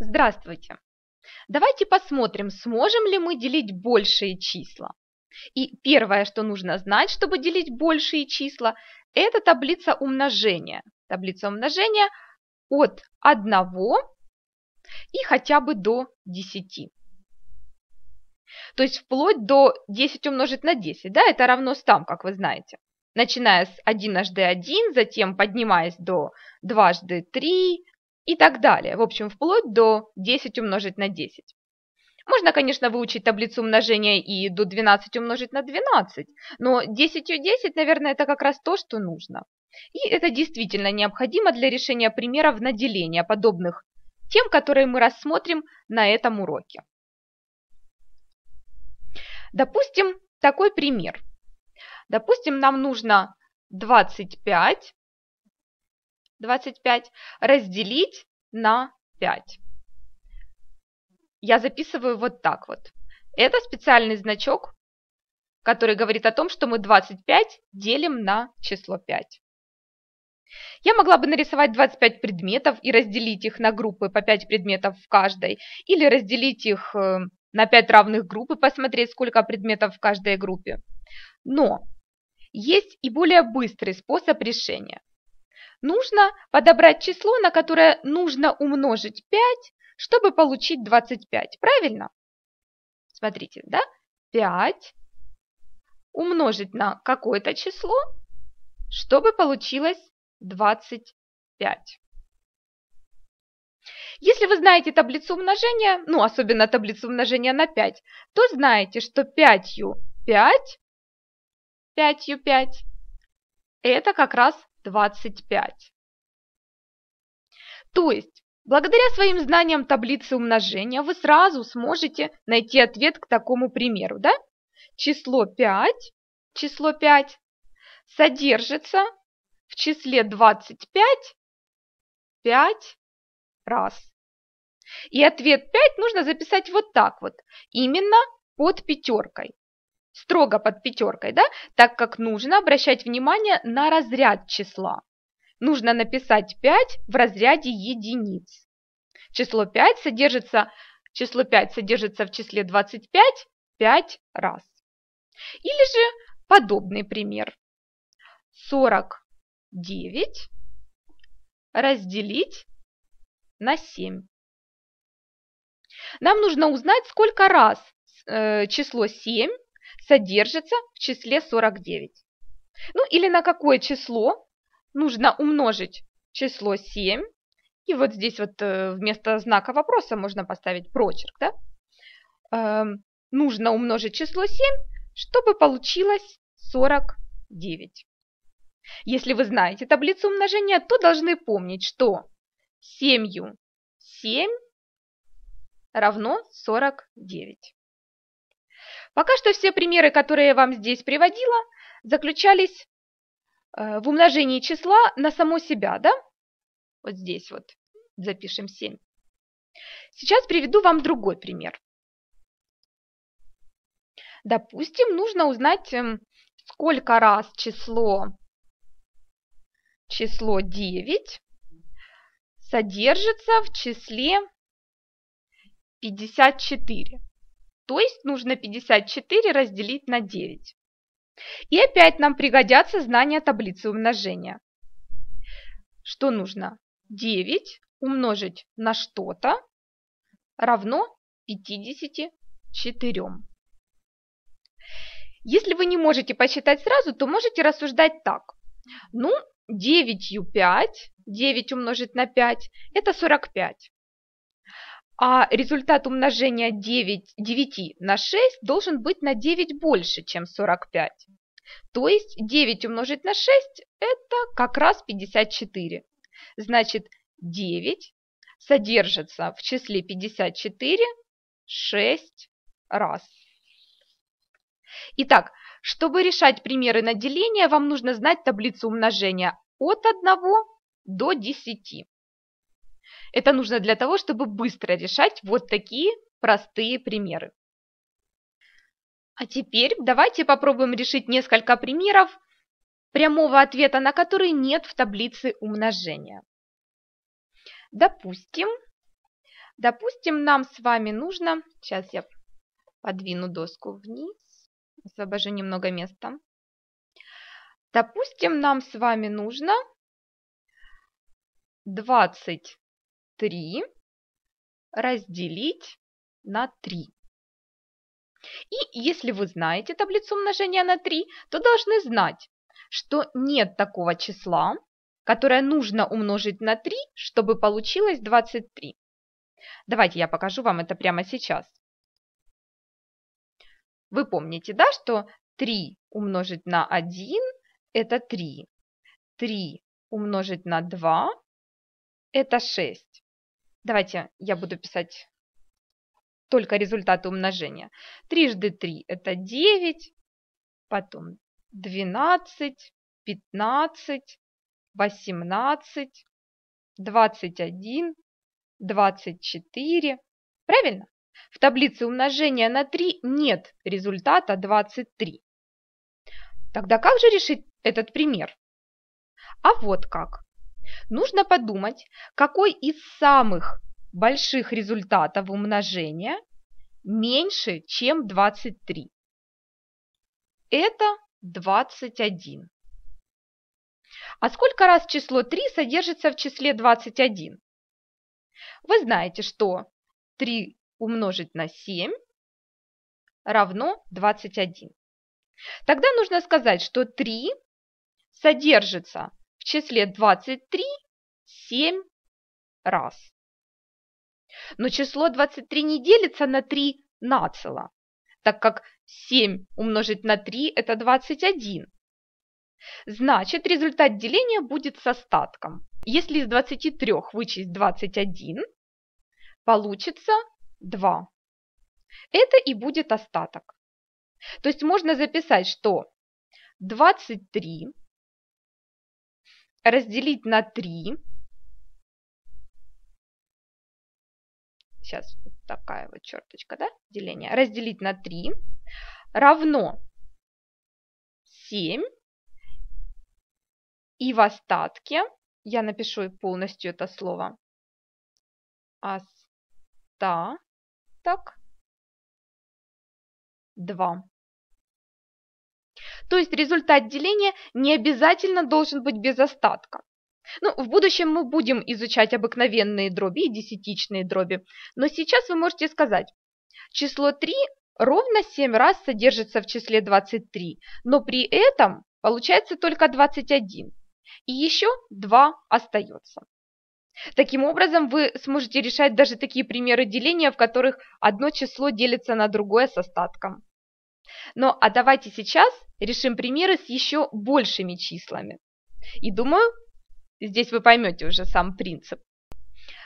Здравствуйте! Давайте посмотрим, сможем ли мы делить большие числа. И первое, что нужно знать, чтобы делить большие числа, это таблица умножения. Таблица умножения от 1 и хотя бы до 10. То есть вплоть до 10 умножить на 10, да, это равно 100, как вы знаете. Начиная с 1 жды 1, затем поднимаясь до 2 жды 3, и так далее, в общем, вплоть до 10 умножить на 10. Можно, конечно, выучить таблицу умножения и до 12 умножить на 12, но 10 и 10, наверное, это как раз то, что нужно. И это действительно необходимо для решения примеров на деление, подобных тем, которые мы рассмотрим на этом уроке. Допустим, такой пример. Допустим, нам нужно 25 25 разделить на 5. Я записываю вот так вот. Это специальный значок, который говорит о том, что мы 25 делим на число 5. Я могла бы нарисовать 25 предметов и разделить их на группы по 5 предметов в каждой, или разделить их э, на 5 равных групп и посмотреть, сколько предметов в каждой группе. Но есть и более быстрый способ решения. Нужно подобрать число, на которое нужно умножить 5, чтобы получить 25, правильно? Смотрите, да? 5 умножить на какое-то число, чтобы получилось 25. Если вы знаете таблицу умножения, ну, особенно таблицу умножения на 5, то знаете, что 5 5, 5 5, это как раз 25. То есть, благодаря своим знаниям таблицы умножения вы сразу сможете найти ответ к такому примеру, да? Число 5, число 5 содержится в числе 25 5 раз. И ответ 5 нужно записать вот так вот, именно под пятеркой строго под пятеркой, да, так как нужно обращать внимание на разряд числа. Нужно написать 5 в разряде единиц. Число 5 содержится, число 5 содержится в числе 25 5 раз. Или же подобный пример. 49 разделить на 7. Нам нужно узнать, сколько раз э, число 7 содержится в числе 49. Ну или на какое число нужно умножить число 7. И вот здесь вот э, вместо знака вопроса можно поставить прочерк. Да? Эм, нужно умножить число 7, чтобы получилось 49. Если вы знаете таблицу умножения, то должны помнить, что 7 7 равно 49. Пока что все примеры, которые я вам здесь приводила, заключались э, в умножении числа на само себя, да? Вот здесь вот запишем 7. Сейчас приведу вам другой пример. Допустим, нужно узнать, эм, сколько раз число, число 9 содержится в числе 54 то есть нужно 54 разделить на 9. И опять нам пригодятся знания таблицы умножения. Что нужно? 9 умножить на что-то равно 54. Если вы не можете посчитать сразу, то можете рассуждать так. Ну, 9 ю 5, 9 умножить на 5, это 45 а результат умножения 9, 9 на 6 должен быть на 9 больше, чем 45. То есть 9 умножить на 6 – это как раз 54. Значит, 9 содержится в числе 54 6 раз. Итак, чтобы решать примеры на деление, вам нужно знать таблицу умножения от 1 до 10. Это нужно для того, чтобы быстро решать вот такие простые примеры. А теперь давайте попробуем решить несколько примеров, прямого ответа на который нет в таблице умножения. Допустим, допустим, нам с вами нужно, сейчас я подвину доску вниз, освобожу немного места. Допустим, нам с вами нужно 20 3 разделить на 3. И если вы знаете таблицу умножения на 3, то должны знать, что нет такого числа, которое нужно умножить на 3, чтобы получилось 23. Давайте я покажу вам это прямо сейчас. Вы помните, да, что 3 умножить на 1 – это 3. 3 умножить на 2 – это 6. Давайте я буду писать только результаты умножения. Трижды 3 – это 9, потом 12, 15, 18, 21, 24. Правильно? В таблице умножения на 3 нет результата 23. Тогда как же решить этот пример? А вот как. Нужно подумать, какой из самых больших результатов умножения меньше, чем 23. Это 21. А сколько раз число 3 содержится в числе 21? Вы знаете, что 3 умножить на 7 равно 21. Тогда нужно сказать, что 3 содержится числе 23 7 раз. Но число 23 не делится на 3 нацело, так как 7 умножить на 3 – это 21. Значит, результат деления будет с остатком. Если из 23 вычесть 21, получится 2. Это и будет остаток. То есть можно записать, что 23 разделить на 3. Сейчас вот такая вот черточка, да, деление. Разделить на 3 равно 7. И в остатке, я напишу полностью это слово, остаток 2. То есть результат деления не обязательно должен быть без остатка. Ну, в будущем мы будем изучать обыкновенные дроби и десятичные дроби, но сейчас вы можете сказать, число 3 ровно 7 раз содержится в числе 23, но при этом получается только 21, и еще 2 остается. Таким образом, вы сможете решать даже такие примеры деления, в которых одно число делится на другое с остатком. Но а давайте сейчас решим примеры с еще большими числами. И думаю, здесь вы поймете уже сам принцип.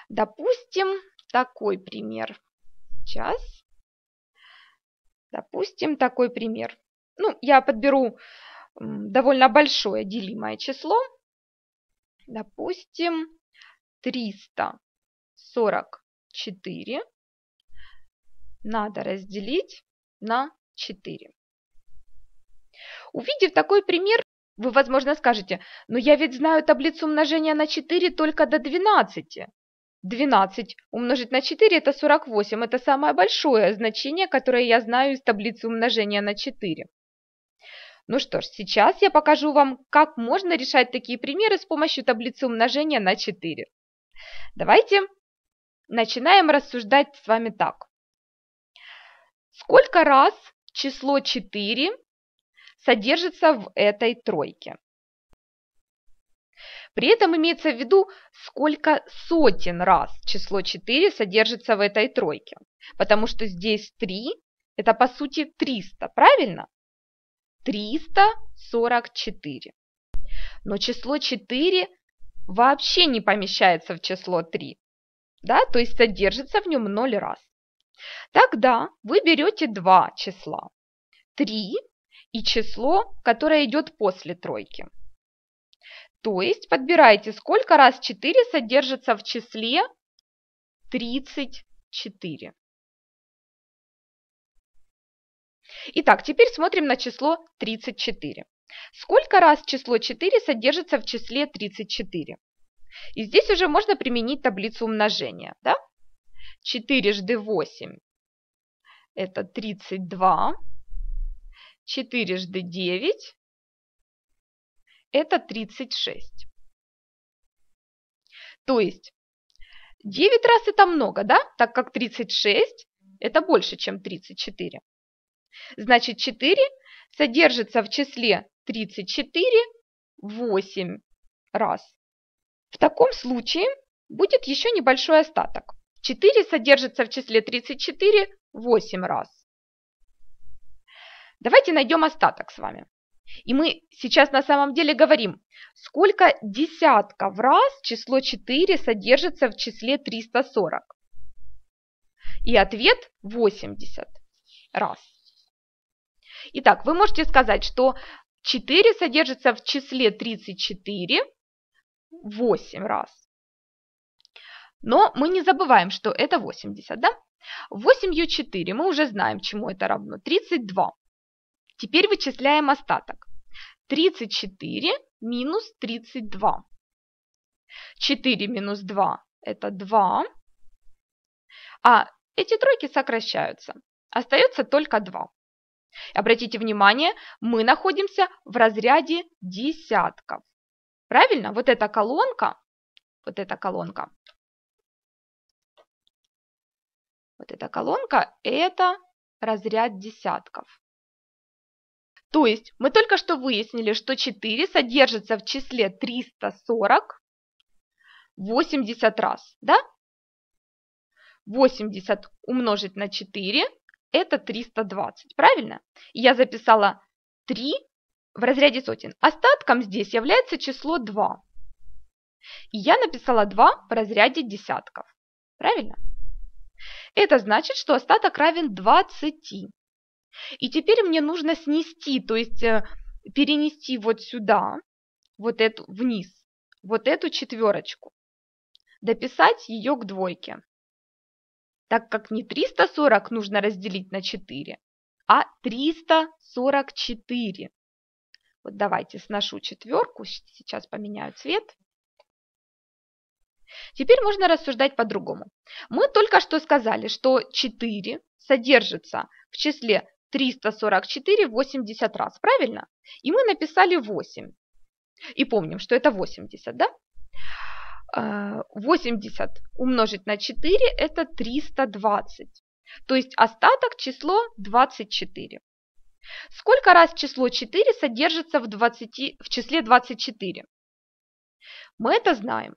Допустим, такой пример. Сейчас. Допустим, такой пример. Ну, я подберу довольно большое делимое число. Допустим, 344 надо разделить на 4. Увидев такой пример, вы, возможно, скажете, но я ведь знаю таблицу умножения на 4 только до 12. 12 умножить на 4 – это 48, это самое большое значение, которое я знаю из таблицы умножения на 4. Ну что ж, сейчас я покажу вам, как можно решать такие примеры с помощью таблицы умножения на 4. Давайте начинаем рассуждать с вами так. Сколько раз число 4 содержится в этой тройке. При этом имеется в виду, сколько сотен раз число 4 содержится в этой тройке. Потому что здесь 3 – это по сути 300, правильно? 344. Но число 4 вообще не помещается в число 3, да, то есть содержится в нем 0 раз. Тогда вы берете два числа. три и число, которое идет после тройки. То есть подбирайте, сколько раз 4 содержится в числе 34. Итак, теперь смотрим на число 34. Сколько раз число 4 содержится в числе 34? И здесь уже можно применить таблицу умножения. Да? Четырежды восемь – это тридцать два. Четырежды девять – это тридцать шесть. То есть 9 раз это много, да? Так как 36 это больше, чем 34. Значит, 4 содержится в числе 34 8 раз. В таком случае будет еще небольшой остаток. 4 содержится в числе 34 8 раз. Давайте найдем остаток с вами. И мы сейчас на самом деле говорим, сколько десятков раз число 4 содержится в числе 340. И ответ 80 раз. Итак, вы можете сказать, что 4 содержится в числе 34 8 раз. Но мы не забываем, что это 80, да? 8u4 мы уже знаем, чему это равно. 32. Теперь вычисляем остаток. 34 минус 32. 4 минус 2 – это 2. А эти тройки сокращаются. Остается только 2. Обратите внимание, мы находимся в разряде десятков. Правильно? Вот эта колонка, вот эта колонка Вот эта колонка – это разряд десятков. То есть мы только что выяснили, что 4 содержится в числе 340 80 раз, да? 80 умножить на 4 – это 320, правильно? Я записала 3 в разряде сотен. Остатком здесь является число 2. И я написала 2 в разряде десятков, правильно? Это значит, что остаток равен 20. И теперь мне нужно снести, то есть э, перенести вот сюда, вот эту вниз, вот эту четверочку. Дописать ее к двойке, так как не 340 нужно разделить на 4, а 344. Вот давайте сношу четверку, сейчас поменяю цвет. Теперь можно рассуждать по-другому. Мы только что сказали, что 4 содержится в числе 344 80 раз, правильно? И мы написали 8. И помним, что это 80, да? 80 а, умножить на 4 – это 320. То есть остаток число 24. Сколько раз число 4 содержится в, 20, в числе 24? Мы это знаем.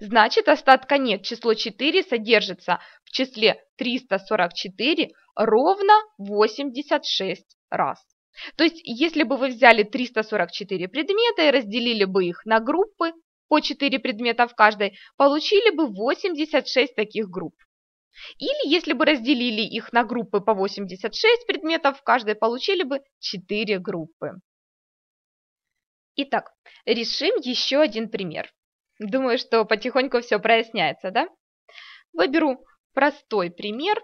Значит, остатка нет. Число 4 содержится в числе 344 ровно 86 раз. То есть, если бы вы взяли 344 предмета и разделили бы их на группы, по 4 предмета в каждой, получили бы 86 таких групп. Или если бы разделили их на группы по 86 предметов, в каждой получили бы 4 группы. Итак, решим еще один пример. Думаю, что потихоньку все проясняется, да? Выберу простой пример.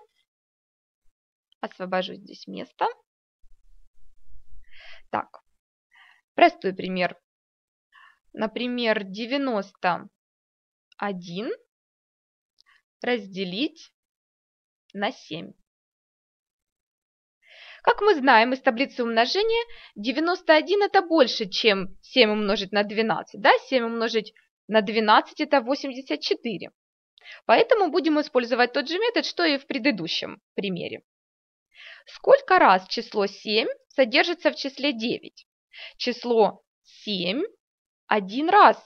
Освобожу здесь место. Так, простой пример. Например, 91 разделить на 7. Как мы знаем из таблицы умножения, 91 это больше, чем 7 умножить на 12. Да? 7 умножить на 12 это 84. Поэтому будем использовать тот же метод, что и в предыдущем примере. Сколько раз число 7 содержится в числе 9? Число 7 один раз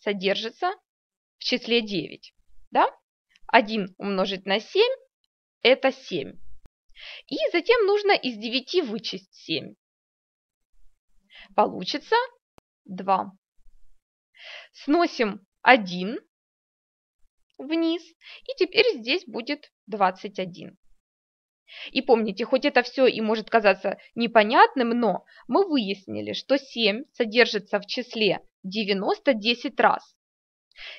содержится в числе 9. Да? 1 умножить на 7 – это 7. И затем нужно из 9 вычесть 7. Получится 2. Сносим 1 вниз, и теперь здесь будет 21. И помните, хоть это все и может казаться непонятным, но мы выяснили, что 7 содержится в числе 90 10 раз.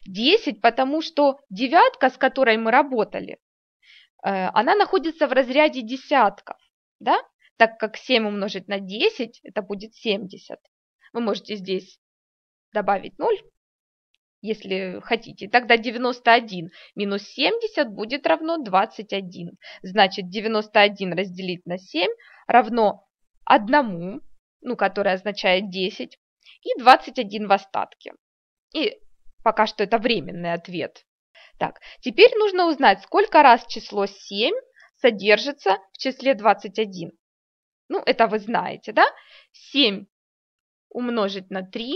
10, потому что девятка, с которой мы работали, э, она находится в разряде десятков, да? так как 7 умножить на 10, это будет 70. Вы можете здесь добавить 0, если хотите. Тогда 91 минус 70 будет равно 21. Значит, 91 разделить на 7 равно 1, ну, которое означает 10, и 21 в остатке. И пока что это временный ответ. Так, теперь нужно узнать, сколько раз число 7 содержится в числе 21. Ну, это вы знаете, да? 7 умножить на 3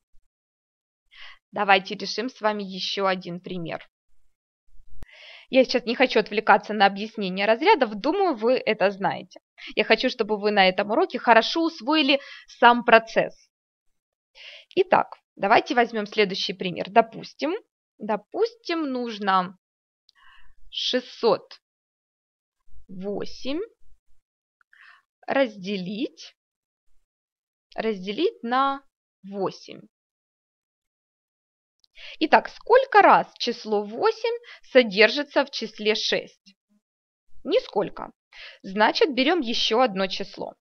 Давайте решим с вами еще один пример. Я сейчас не хочу отвлекаться на объяснение разрядов, думаю, вы это знаете. Я хочу, чтобы вы на этом уроке хорошо усвоили сам процесс. Итак, давайте возьмем следующий пример. Допустим, допустим, нужно 608 разделить, разделить на 8. Итак, сколько раз число 8 содержится в числе 6? Нисколько. Значит, берем еще одно число.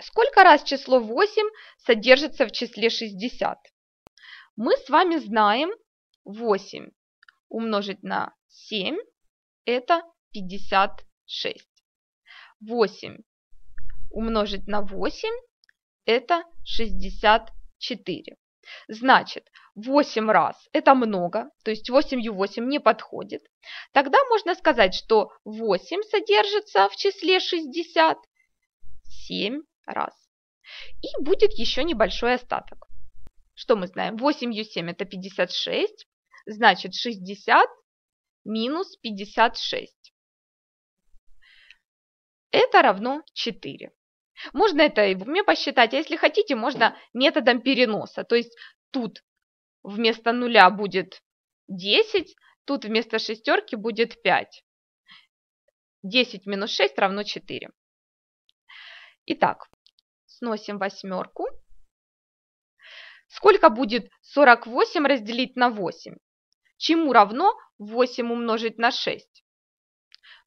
Сколько раз число 8 содержится в числе 60? Мы с вами знаем 8 умножить на 7 – это 56. 8 умножить на 8 – это 64. Значит, 8 раз – это много, то есть 8 8 не подходит. Тогда можно сказать, что 8 содержится в числе 67 раз. И будет еще небольшой остаток. Что мы знаем? 8 7 – это 56, значит 60 минус 56. Это равно 4. Можно это и в уме посчитать, а если хотите, можно методом переноса. То есть тут вместо нуля будет 10, тут вместо шестерки будет 5. 10 минус 6 равно 4. Итак, сносим восьмерку. Сколько будет 48 разделить на 8? Чему равно 8 умножить на 6?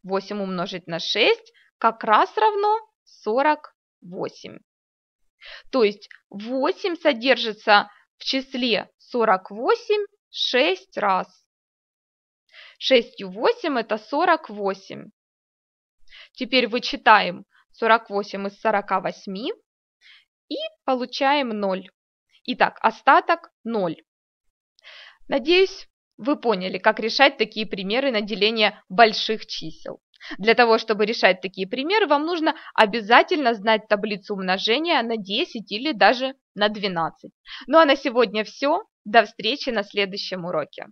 8 умножить на 6 как раз равно 48. 8. То есть 8 содержится в числе 48 6 раз. 6 и 8 это 48. Теперь вычитаем 48 из 48 и получаем 0. Итак, остаток 0. Надеюсь, вы поняли, как решать такие примеры на деление больших чисел. Для того, чтобы решать такие примеры, вам нужно обязательно знать таблицу умножения на 10 или даже на 12. Ну а на сегодня все. До встречи на следующем уроке.